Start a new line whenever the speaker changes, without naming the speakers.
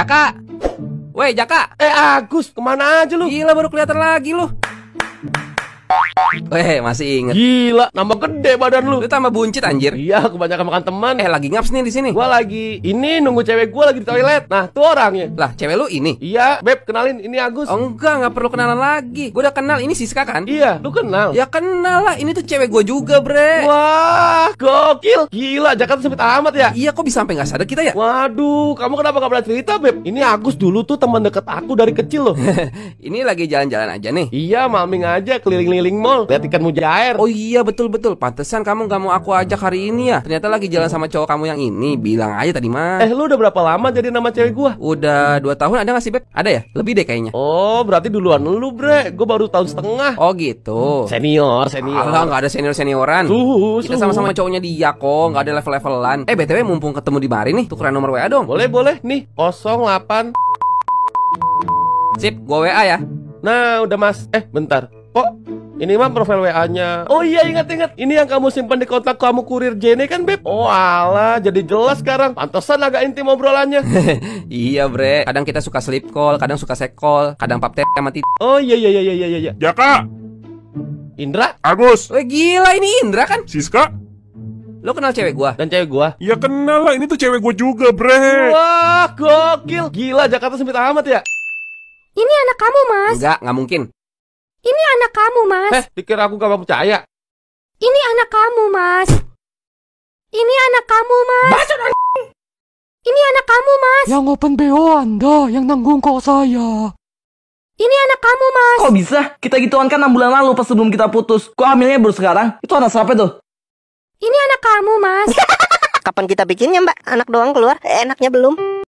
Jaka. Woi, Jaka. Eh, Agus, kemana aja lu? Gila, baru kelihatan lagi lu. Weh, masih inget. Gila, nama gede badan lu. Lu tambah buncit anjir. Iya, kebanyakan makan teman. Eh, lagi ngaps nih di sini. Gua lagi. Ini nunggu cewek gua lagi di toilet. Nah, tuh orangnya. Lah, cewek lu ini. Iya, Beb, kenalin ini Agus. Oh, enggak, nggak perlu kenalan lagi. Gua udah kenal ini Siska kan? Iya, lu kenal. Ya kenal lah, ini tuh cewek gua juga, Bre. Wah, gokil. Gila, Jakarta sempit amat ya. Iya, kok bisa sampai nggak sadar kita ya? Waduh, kamu kenapa gak pernah cerita, Beb? Ini Agus dulu tuh teman deket aku dari kecil loh. ini lagi jalan-jalan aja nih. Iya, malming aja keliling-keliling keliling mall lihat ikan mujair. Oh iya betul betul. Pantesan kamu nggak mau aku ajak hari ini ya. Ternyata lagi jalan sama cowok kamu yang ini. Bilang aja tadi mah. Eh lu udah berapa lama jadi nama cewek gua? Udah dua tahun ada nggak sih beb? Ada ya? Lebih deh kayaknya. Oh berarti duluan lu bre. Gue baru tahun setengah. Oh gitu. Hmm, senior senior. Alah nggak ada senior senioran. Suhu, Kita sama-sama cowoknya dia kok. Gak ada level levelan. Eh btw mumpung ketemu di mari nih. Tukeran nomor WA dong. Boleh boleh nih 08 Sip, gue WA ya. Nah, udah mas. Eh, bentar. Kok ini mah profil WA-nya. Oh iya ingat-ingat. Ini yang kamu simpan di kotak kamu kurir Jenny kan, Beb? Oh alah, jadi jelas sekarang. Pantesan agak intim obrolannya. iya, Bre. Kadang kita suka sleep call, kadang suka sekol, kadang pap sama tit. Oh iya iya iya iya iya iya. Jaka. Indra? Agus. Wah, gila ini Indra kan? Siska? Lo kenal cewek gua? Dan cewek gua? Ya kenal lah, ini tuh cewek gua juga, Bre. Wah, gokil. Gila, Jakarta sempit amat ya. Ini anak kamu, Mas. Enggak, nggak mungkin anak kamu, Mas. Eh, dikira aku gak percaya. Ini anak kamu, Mas. Ini anak kamu, Mas. Ini anak kamu, Mas. Yang open BO Anda, yang nanggung kok saya. Ini anak kamu, Mas. Kok bisa? Kita gituan kan 6 bulan lalu pas sebelum kita putus. Kok hamilnya baru sekarang? Itu anak siapa tuh? Ini anak kamu, Mas. Kapan kita bikinnya, Mbak? Anak doang keluar, eh, enaknya belum.